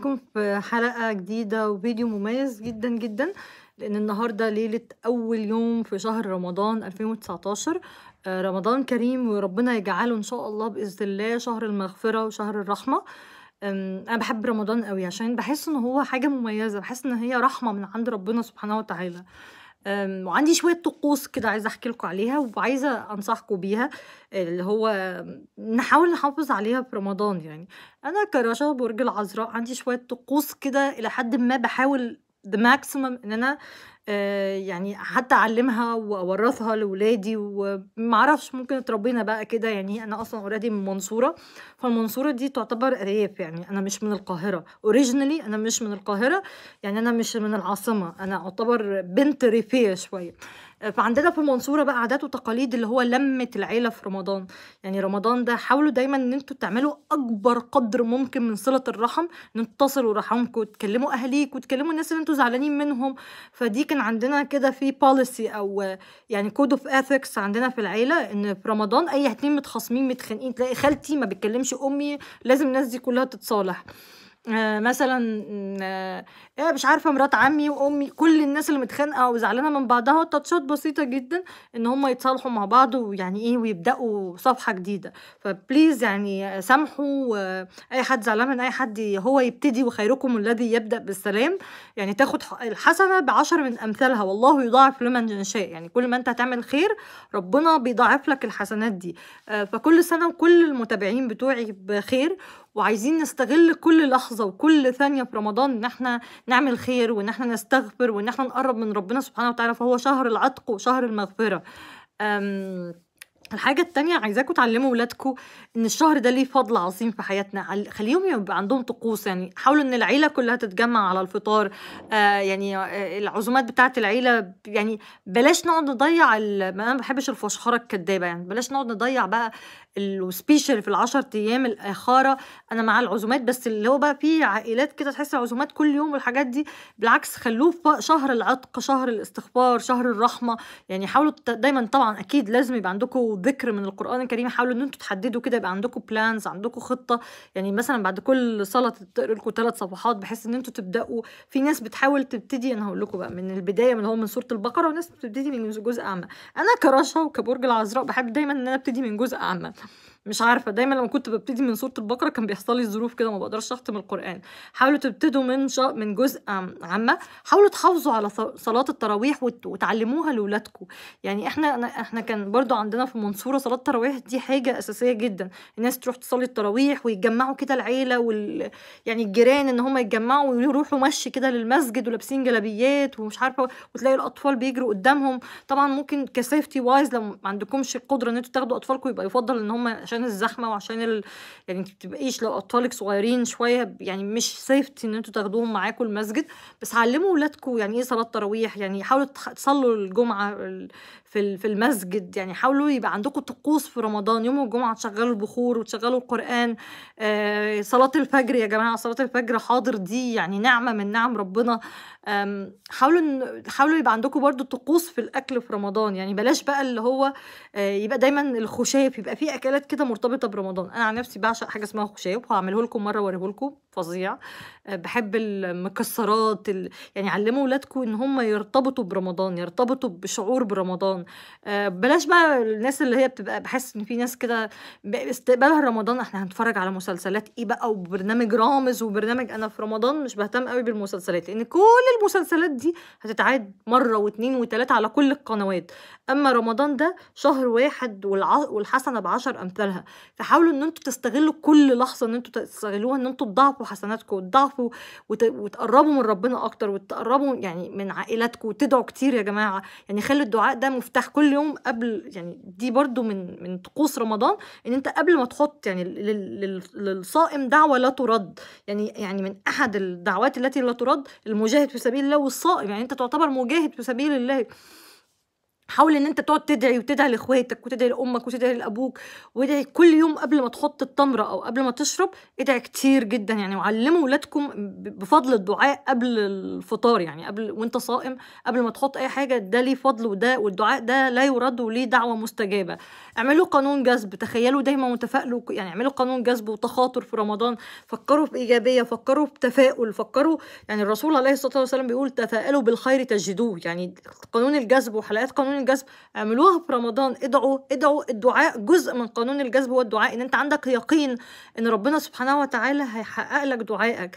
بكم في حلقة جديدة وفيديو مميز جدا جدا لأن النهاردة ليلة أول يوم في شهر رمضان 2019 آه، رمضان كريم وربنا يجعله إن شاء الله بإذن الله شهر المغفرة وشهر الرحمة أنا بحب رمضان قوي عشان بحس إن هو حاجة مميزة بحس إن هي رحمة من عند ربنا سبحانه وتعالى وعندي شويه طقوس كده عايزه احكي لكم عليها وعايزه انصحكم بيها اللي هو نحاول نحافظ عليها في رمضان يعني انا كرشا برج العذراء عندي شويه طقوس كده الى حد ما بحاول ذا ماكسيمم ان انا آه، يعني حتى اعلمها واورثها لاولادي ومعرفش ممكن اتربينا بقى كده يعني انا اصلا اوريدي من المنصوره فالمنصوره دي تعتبر ارياف يعني انا مش من القاهره اوريجينالي انا مش من القاهره يعني انا مش من العاصمه انا اعتبر بنت ريفيه شويه فعندنا في المنصوره بقى عادات وتقاليد اللي هو لمه العيله في رمضان يعني رمضان ده حاولوا دايما ان انتوا تعملوا اكبر قدر ممكن من صله الرحم ان انتوا تصلوا رحمكم وتكلموا اهاليك وتكلموا الناس اللي انتوا زعلانين منهم فدي كان عندنا كده في بوليسي او يعني كود اوف اثكس عندنا في العيله ان في رمضان اي اتنين متخاصمين متخانقين تلاقي خالتي ما بتكلمش امي لازم الناس دي كلها تتصالح آه، مثلا آه، إيه مش عارفه مرات عمي وامي كل الناس اللي متخانقه وزعلانه من بعضها تاتشات بسيطه جدا ان هم يتصالحوا مع بعض ويعني ايه ويبداوا صفحه جديده فبليز يعني سامحوا اي حد زعلان من اي حد هو يبتدي وخيركم الذي يبدا بالسلام يعني تاخد الحسنه بعشر من امثالها والله يضاعف لمن يشاء يعني كل ما انت هتعمل خير ربنا بيضاعف لك الحسنات دي آه، فكل سنه وكل المتابعين بتوعي بخير وعايزين نستغل كل لحظه وكل ثانيه في رمضان ان احنا نعمل خير وان احنا نستغفر وان احنا نقرب من ربنا سبحانه وتعالى فهو شهر العتق وشهر المغفره الحاجة التانية عايزاكم تعلموا ولادكم ان الشهر ده ليه فضل عظيم في حياتنا خليهم يبقى عندهم طقوس يعني حاولوا ان العيلة كلها تتجمع على الفطار آه يعني آه العزومات بتاعة العيلة يعني بلاش نقعد نضيع ما انا ما بحبش الفشخرة الكدابة يعني بلاش نقعد نضيع بقى السبيشال في العشر ايام الاخاره انا مع العزومات بس اللي هو بقى في عائلات كده تحس العزومات كل يوم والحاجات دي بالعكس خلوه في شهر العتق شهر الاستغفار شهر الرحمه يعني حاولوا دايما طبعا اكيد لازم يبقى عندكم ذكر من القران الكريم حاولوا ان انتوا تحددوا كده يبقى عندكم بلانز عندكم خطه يعني مثلا بعد كل صلاه تقروا لكم ثلاث صفحات بحيث ان انتوا تبداوا في ناس بتحاول تبتدي انا هقول لكم بقى من البدايه من هو من سوره البقره وناس بتبتدي من جزء اعمى انا كرشا وكبرج العذراء بحب دايما ان انا ابتدي من جزء اعمى مش عارفه دايما لما كنت ببتدي من سوره البقره كان بيحصل لي ظروف كده ما بقدرش اختم القران حاولوا تبتدوا من شا... من جزء عامه حاولوا تحافظوا على صلاه التراويح وت... وتعلموها لاولادكم يعني احنا احنا كان برضو عندنا في المنصوره صلاه التراويح دي حاجه اساسيه جدا الناس تروح تصلي التراويح ويتجمعوا كده العيله وال... يعني الجيران ان هم يتجمعوا ويروحوا مشي كده للمسجد ولابسين جلابيات ومش عارفه وتلاقي الاطفال بيجروا قدامهم طبعا ممكن كسيفتي وايز لو ما عندكمش القدرة ان انتوا تاخدوا اطفالكم يبقى يفضل ان هم عشان عشان الزحمه وعشان ال... يعني انت بتبقيش لو اطفالك صغيرين شويه يعني مش سيفتي ان انتوا تاخدوهم معاكم المسجد بس علموا اولادكم يعني ايه صلاه التراويح يعني حاولوا تصلوا الجمعه في في المسجد يعني حاولوا يبقى عندكم طقوس في رمضان يوم الجمعه تشغلوا البخور وتشغلوا القران آه، صلاه الفجر يا جماعه صلاه الفجر حاضر دي يعني نعمه من نعم ربنا حاولوا حاولوا يبقى عندكم برضو طقوس في الاكل في رمضان يعني بلاش بقى اللي هو آه، يبقى دايما الخشاف يبقى في اكلات كده كده مرتبطه برمضان انا عن نفسي بعشق حاجه اسمها خشاب وهعمله لكم مره واوريه لكم فظيع آه، بحب المكسرات ال... يعني علموا ولادكم ان هم يرتبطوا برمضان يرتبطوا بشعور برمضان آه، بلاش بقى الناس اللي هي بتبقى بحس ان في ناس كده استقبالها رمضان احنا هنتفرج على مسلسلات ايه بقى وبرنامج رامز وبرنامج انا في رمضان مش بهتم قوي بالمسلسلات لان كل المسلسلات دي هتتعاد مره واثنين وثلاثه على كل القنوات اما رمضان ده شهر واحد والع... والحسنه بعشر امثال بالها فحاولوا ان انتوا تستغلوا كل لحظه ان انتوا تستغلوها ان انتوا تضعفوا حسناتكم وتضعفوا وت... وتقربوا من ربنا اكتر وتقربوا يعني من عائلاتكم وتدعوا كتير يا جماعه يعني خلي الدعاء ده مفتاح كل يوم قبل يعني دي برده من من طقوس رمضان ان انت قبل ما تحط يعني لل... لل... للصائم دعوه لا ترد يعني يعني من احد الدعوات التي لا ترد المجاهد في سبيل الله والصائم يعني انت تعتبر مجاهد في سبيل الله حاول ان انت تقعد تدعي وتدعي لاخواتك وتدعي لامك وتدعي لابوك وادعي كل يوم قبل ما تحط التمره او قبل ما تشرب ادعي كتير جدا يعني وعلموا ولادكم بفضل الدعاء قبل الفطار يعني قبل وانت صائم قبل ما تحط اي حاجه ده ليه فضل وده والدعاء ده لا يرد وليه دعوه مستجابه اعملوا قانون جذب تخيلوا دايما وتفائلوا يعني اعملوا قانون جذب وتخاطر في رمضان فكروا بايجابيه فكروا بتفاؤل فكروا يعني الرسول عليه الصلاه والسلام بيقول تفائلوا بالخير تجدوه يعني قانون الجذب وحلقات قانون قانون الجذب اعملوها في رمضان ادعوا ادعوا الدعاء جزء من قانون الجذب هو الدعاء ان انت عندك يقين ان ربنا سبحانه وتعالى هيحقق لك دعائك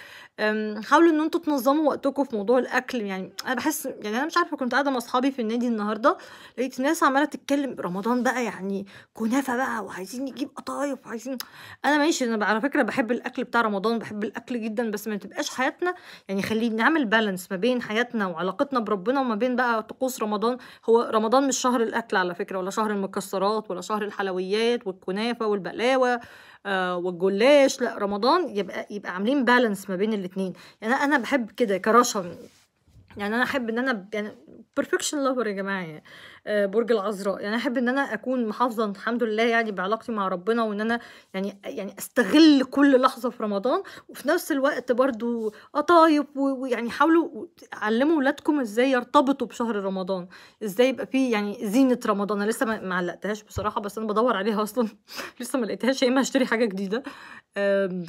حاولوا ان انتوا تنظموا وقتكم في موضوع الاكل يعني انا بحس يعني انا مش عارفه كنت قاعده مع اصحابي في النادي النهارده لقيت ناس عماله تتكلم رمضان بقى يعني كنافه بقى وعايزين نجيب قطايف وعايزين انا ماشي انا على فكره بحب الاكل بتاع رمضان بحب الاكل جدا بس ما تبقاش حياتنا يعني خلينا نعمل بالانس ما بين حياتنا وعلاقتنا بربنا وما بين بقى طقوس رمضان هو رمضان رمضان مش شهر الاكل على فكره ولا شهر المكسرات ولا شهر الحلويات والكنافه والبقلاوه آه والجلاش لا رمضان يبقى يبقى عاملين بالانس ما بين الاثنين يعني انا بحب كده كرشا يعني انا احب ان انا يعني بيرفكشن لافر يا جماعه يعني آه، برج العذراء يعني احب ان انا اكون محافظه الحمد لله يعني بعلاقتي مع ربنا وان انا يعني يعني استغل كل لحظه في رمضان وفي نفس الوقت برضو اطايب آه ويعني حاولوا علموا ولادكم ازاي يرتبطوا بشهر رمضان ازاي يبقى فيه يعني زينه رمضان انا لسه ما علقتهاش بصراحه بس انا بدور عليها اصلا لسه ما لقيتهاش يا اما هشتري حاجه جديده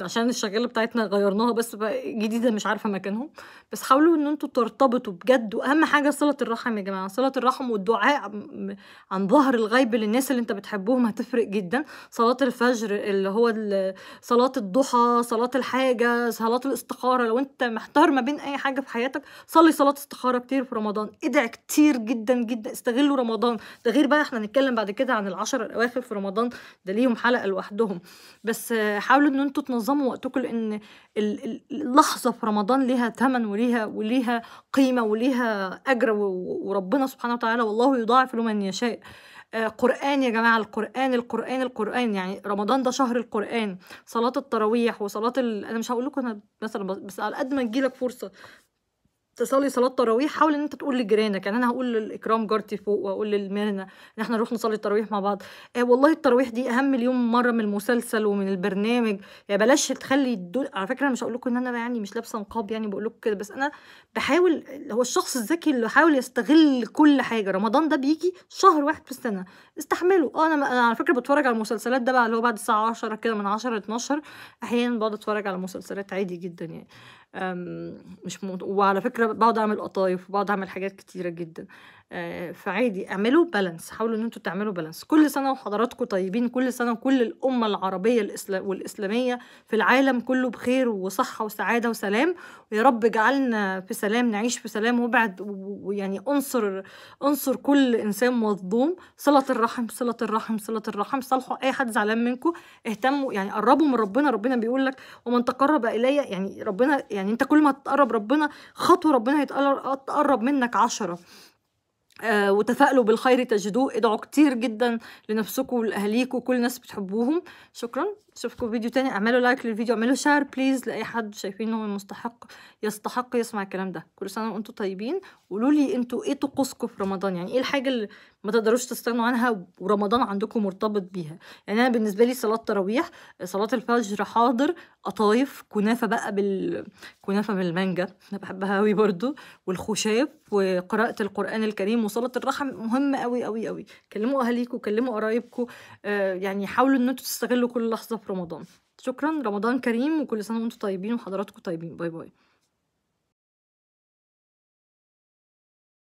عشان الشغاله بتاعتنا غيرناها بس جديده مش عارفه مكانهم بس حاولوا ان انتوا ترتبطوا بجد واهم حاجه صله الرحم الرحم يا جماعه صله الرحم والدعاء عن ظهر الغيب للناس اللي انت بتحبهم هتفرق جدا صلاه الفجر اللي هو صلاه الضحى صلاه الحاجه صلاه الاستخاره لو انت محتار ما بين اي حاجه في حياتك صلي صلاه استخاره كتير في رمضان ادعي كتير جدا جدا استغلوا رمضان ده غير بقى احنا هنتكلم بعد كده عن العشر الاواخر في رمضان ده ليهم حلقه لوحدهم بس حاولوا ان انتوا تنظموا وقتكم لان اللحظه في رمضان ليها ثمن وليها وليها قيمه وليها اجر و وربنا سبحانه وتعالى والله يضاعف لمن يشاء آه، قرآن يا جماعة القرآن القرآن القرآن يعني رمضان ده شهر القرآن صلاة التراويح وصلاة ال... أنا مش هقول لكم أنا مثلا بس على قد ما تجيلك فرصة تصلي صلاه التراويح حاول ان انت تقول لجيرانك يعني انا هقول لاكرام جارتي فوق واقول للمهنه ان احنا نروح نصلي التراويح مع بعض آه والله التراويح دي اهم اليوم مره من المسلسل ومن البرنامج يعني بلاش تخلي الدول على فكره انا مش هقول لكم ان انا يعني مش لابسه نقاب يعني بقول لكم كده بس انا بحاول هو الشخص الذكي اللي حاول يستغل كل حاجه رمضان ده بيجي شهر واحد في السنه استحمله اه انا, أنا على فكره بتفرج على المسلسلات ده بقى اللي هو بعد الساعه 10 كده من 10 ل 12 احيانا بقعد اتفرج على مسلسلات عادي جدا يعني مش مط... وعلى فكره بقعد اعمل قطايف وبقعد اعمل حاجات كتيره جدا آه، فعادي اعملوا بالانس حاولوا ان انتوا تعملوا بالانس كل سنه وحضراتكم طيبين كل سنه وكل الامه العربيه والاسلاميه في العالم كله بخير وصحه وسعاده وسلام ويا رب اجعلنا في سلام نعيش في سلام وابعد ويعني انصر انصر كل انسان مظلوم صله الرحم صله الرحم صله الرحم صالحوا اي حد زعلان منكم اهتموا يعني قربوا من ربنا ربنا بيقول لك ومن تقرب الي يعني ربنا يعني انت كل ما تقرب ربنا خطوه ربنا هيتقرب منك عشرة آه، وتفائلوا بالخير تجدوه ادعوا كتير جدا لنفسكم ولاهاليكم وكل الناس بتحبوهم شكرا اشوفكم فيديو تاني اعملوا لايك للفيديو اعملوا شير بليز لاي حد شايفينه مستحق يستحق يسمع الكلام ده كل سنه وانتم طيبين قولوا لي انتوا ايه طقوسكم في رمضان يعني ايه الحاجه اللي ما تقدروش تستغنوا عنها ورمضان عندكم مرتبط بيها يعني انا بالنسبه لي صلاه تراويح صلاه الفجر حاضر قطايف كنافه بقى بال كنافه بالمانجا انا بحبها قوي برده والخشاف وقراءه القران الكريم وصلاه الرحم مهمه قوي قوي قوي كلموا اهاليكم كلموا قرايبكم آه يعني حاولوا ان انتوا تستغلوا كل لحظه في رمضان شكرا رمضان كريم وكل سنه وانتم طيبين وحضراتكم طيبين باي باي